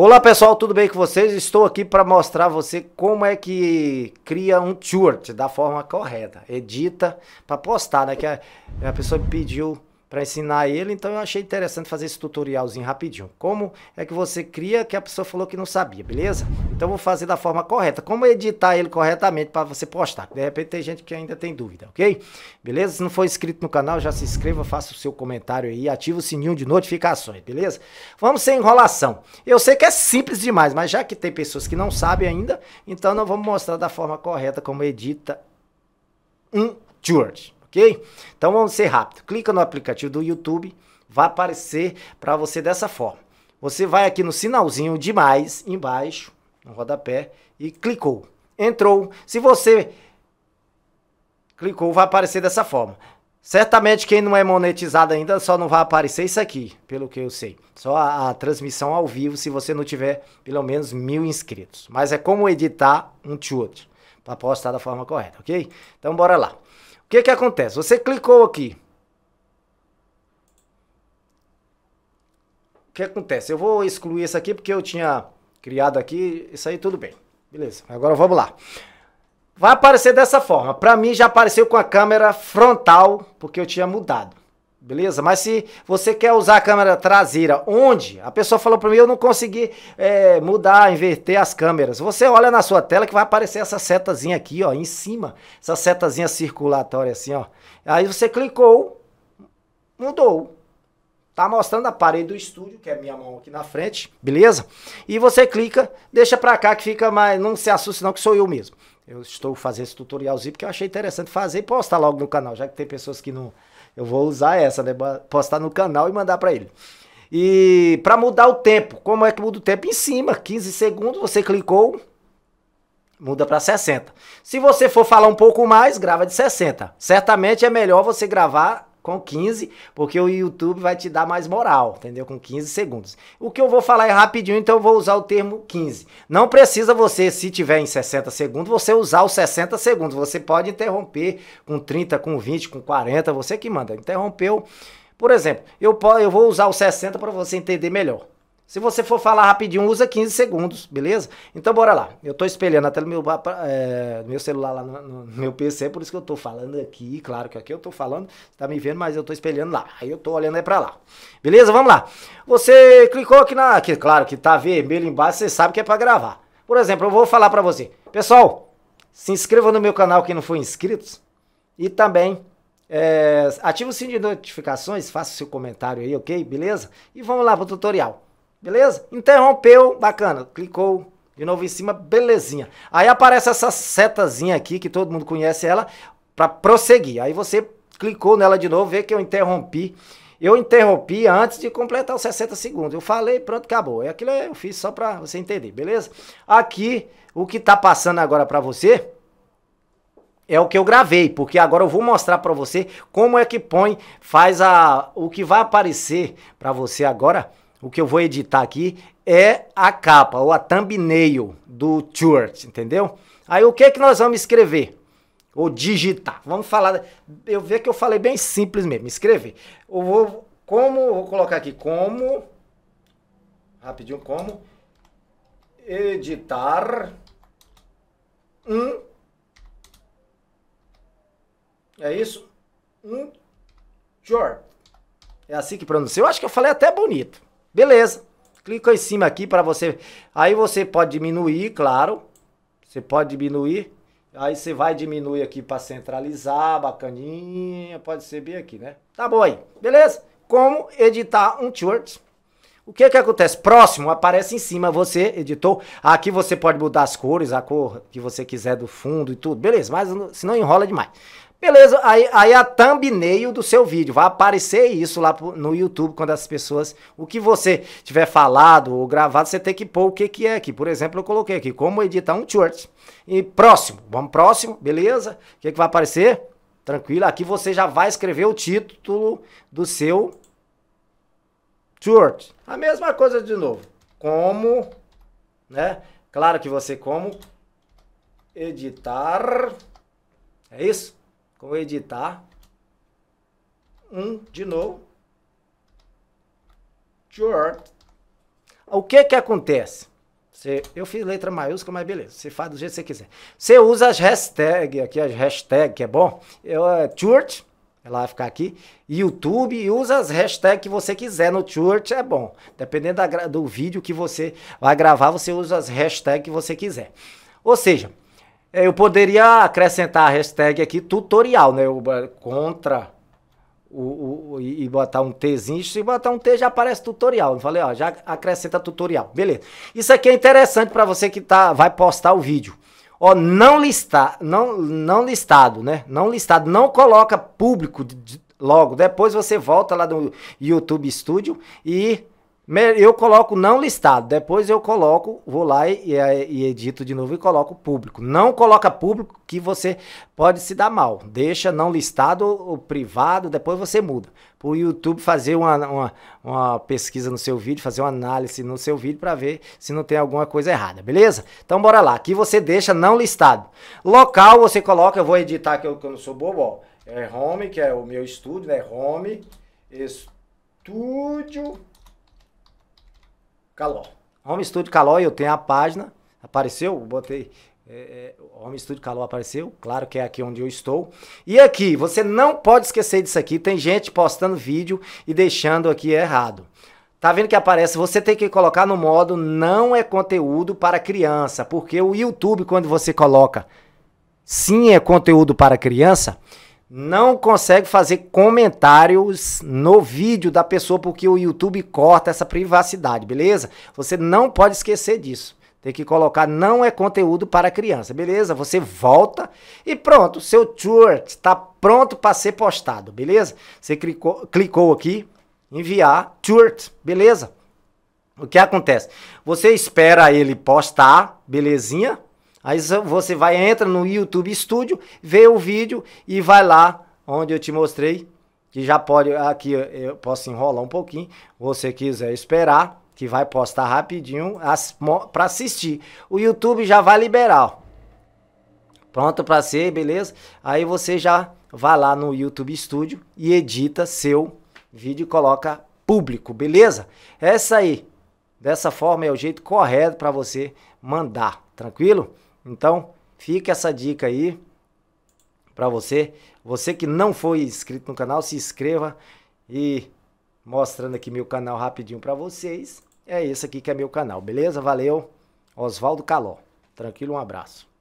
Olá pessoal, tudo bem com vocês? Estou aqui para mostrar a você como é que cria um short da forma correta. Edita para postar, né? Que a, a pessoa me pediu para ensinar ele, então eu achei interessante fazer esse tutorialzinho rapidinho. Como é que você cria que a pessoa falou que não sabia, beleza? Então eu vou fazer da forma correta. Como editar ele corretamente para você postar? De repente tem gente que ainda tem dúvida, ok? Beleza? Se não for inscrito no canal, já se inscreva, faça o seu comentário aí, ativa o sininho de notificações, beleza? Vamos sem enrolação. Eu sei que é simples demais, mas já que tem pessoas que não sabem ainda, então nós vamos mostrar da forma correta como edita um George ok? Então vamos ser rápido. Clica no aplicativo do YouTube, vai aparecer para você dessa forma. Você vai aqui no sinalzinho de mais embaixo, no rodapé, e clicou. Entrou. Se você clicou, vai aparecer dessa forma. Certamente quem não é monetizado ainda só não vai aparecer isso aqui, pelo que eu sei. Só a, a, transmissão ao vivo se você não tiver pelo menos mil inscritos. Mas é como editar um to para postar da forma correta, ok? Então bora lá. O que que acontece? Você clicou aqui. O que acontece? Eu vou excluir isso aqui porque eu tinha criado aqui, isso aí tudo bem. Beleza, agora vamos lá. Vai aparecer dessa forma. Para mim já apareceu com a câmera frontal, porque eu tinha mudado. Beleza? Mas se você quer usar a câmera traseira, onde? A pessoa falou para mim, eu não consegui é, mudar, inverter as câmeras. Você olha na sua tela que vai aparecer essa setazinha aqui, ó, em cima. Essa setazinha circulatória assim, ó. Aí você clicou, mudou. Tá mostrando a parede do estúdio, que é minha mão aqui na frente, beleza? E você clica, deixa para cá que fica mais... Não se assuste não que sou eu mesmo. Eu estou fazendo esse tutorialzinho porque eu achei interessante fazer e postar logo no canal, já que tem pessoas que não eu vou usar essa, né? Postar no canal e mandar para ele. E para mudar o tempo, como é que muda o tempo? Em cima, 15 segundos, você clicou, muda para 60. Se você for falar um pouco mais, grava de 60. Certamente é melhor você gravar com 15, porque o YouTube vai te dar mais moral, entendeu? Com 15 segundos. O que eu vou falar é rapidinho, então eu vou usar o termo 15. Não precisa você, se tiver em 60 segundos, você usar os 60 segundos. Você pode interromper com 30, com 20, com 40, você que manda. Interrompeu. Por exemplo, eu, eu vou usar os 60 para você entender melhor. Se você for falar rapidinho, usa 15 segundos, beleza? Então bora lá. Eu tô espelhando até no meu, é, meu celular lá no, no, meu PC, por isso que eu tô falando aqui. Claro que aqui eu tô falando, tá me vendo, mas eu tô espelhando lá. Aí eu tô olhando aí pra lá. Beleza? Vamos lá. Você clicou aqui na. Aqui, claro que tá vermelho embaixo, você sabe que é pra gravar. Por exemplo, eu vou falar pra você. Pessoal, se inscreva no meu canal quem não for inscrito. E também é, ative o sininho de notificações, faça o seu comentário aí, ok? Beleza? E vamos lá pro tutorial. Beleza? Interrompeu, bacana. Clicou de novo em cima, belezinha. Aí aparece essa setazinha aqui, que todo mundo conhece ela, para prosseguir. Aí você clicou nela de novo, vê que eu interrompi. Eu interrompi antes de completar os 60 segundos. Eu falei, pronto, acabou. É aquilo eu fiz só para você entender, beleza? Aqui, o que tá passando agora para você é o que eu gravei, porque agora eu vou mostrar para você como é que põe, faz a o que vai aparecer para você agora o que eu vou editar aqui é a capa, ou a thumbnail do chart, entendeu? Aí o que é que nós vamos escrever? Ou digitar. Vamos falar, eu vejo que eu falei bem simples mesmo, escrever. Eu vou, como, vou colocar aqui, como, rapidinho, como, editar um, é isso? Um short. É assim que pronuncia? Eu acho que eu falei até bonito. Beleza. Clica em cima aqui para você. Aí você pode diminuir, claro. Você pode diminuir. Aí você vai diminuir aqui para centralizar, bacaninha. Pode ser bem aqui, né? Tá bom aí. Beleza? Como editar um shorts. O que é que acontece? Próximo aparece em cima, você editou. Aqui você pode mudar as cores, a cor que você quiser do fundo e tudo. Beleza, mas senão enrola demais. Beleza, aí, aí a thumbnail do seu vídeo. Vai aparecer isso lá no YouTube quando as pessoas. O que você tiver falado ou gravado, você tem que pôr o que, que é aqui. Por exemplo, eu coloquei aqui como editar um short. E próximo, vamos próximo, beleza? O que, que vai aparecer? Tranquilo, aqui você já vai escrever o título do seu short. A mesma coisa de novo. Como, né? Claro que você como editar. É isso? com editar. Um de novo. Short. O que que acontece? Você, eu fiz letra maiúscula, mas beleza. Você faz do jeito que você quiser. Você usa as hashtags aqui, as hashtags, que é bom. Eu, é, church, ela vai ficar aqui. YouTube, e usa as hashtags que você quiser no church, é bom. Dependendo da, do vídeo que você vai gravar, você usa as hashtags que você quiser. Ou seja, eu poderia acrescentar a hashtag aqui tutorial, né? contra o, o, e botar um Tzinho, se botar um T já aparece tutorial. Eu falei, ó, já acrescenta tutorial. Beleza. Isso aqui é interessante para você que tá, vai postar o vídeo. Ó, não listar, não, não listado, né? Não listado, não coloca público de, de, logo. Depois você volta lá no YouTube Studio e eu coloco não listado, depois eu coloco, vou lá e, e, edito de novo e coloco público. Não coloca público que você pode se dar mal. Deixa não listado ou privado, depois você muda. Para o YouTube fazer uma, uma, uma, pesquisa no seu vídeo, fazer uma análise no seu vídeo para ver se não tem alguma coisa errada, beleza? Então bora lá, aqui você deixa não listado. Local você coloca, eu vou editar que eu, que eu não sou bobo, ó. É home, que é o meu estúdio, né? Home, estúdio Caló. Home Studio Caló, eu tenho a página. Apareceu? Botei. É, é, Home Studio Caló apareceu, claro que é aqui onde eu estou. E aqui, você não pode esquecer disso aqui. Tem gente postando vídeo e deixando aqui errado. Tá vendo que aparece? Você tem que colocar no modo não é conteúdo para criança, porque o YouTube, quando você coloca sim é conteúdo para criança, não consegue fazer comentários no vídeo da pessoa porque o YouTube corta essa privacidade, beleza? Você não pode esquecer disso. Tem que colocar não é conteúdo para criança, beleza? Você volta e pronto, seu short está pronto para ser postado, beleza? Você clicou, clicou aqui, enviar short, beleza? O que acontece? Você espera ele postar, belezinha? Aí você vai, entra no YouTube Studio, vê o vídeo e vai lá onde eu te mostrei, que já pode, aqui eu posso enrolar um pouquinho, você quiser esperar, que vai postar rapidinho para assistir. O YouTube já vai liberar, Pronto para ser, beleza? Aí você já vai lá no YouTube Studio e edita seu vídeo e coloca público, beleza? Essa aí, dessa forma é o jeito correto para você mandar, tranquilo? Então, fica essa dica aí para você. Você que não foi inscrito no canal, se inscreva e mostrando aqui meu canal rapidinho para vocês. É esse aqui que é meu canal, beleza? Valeu. Oswaldo Caló. Tranquilo, um abraço.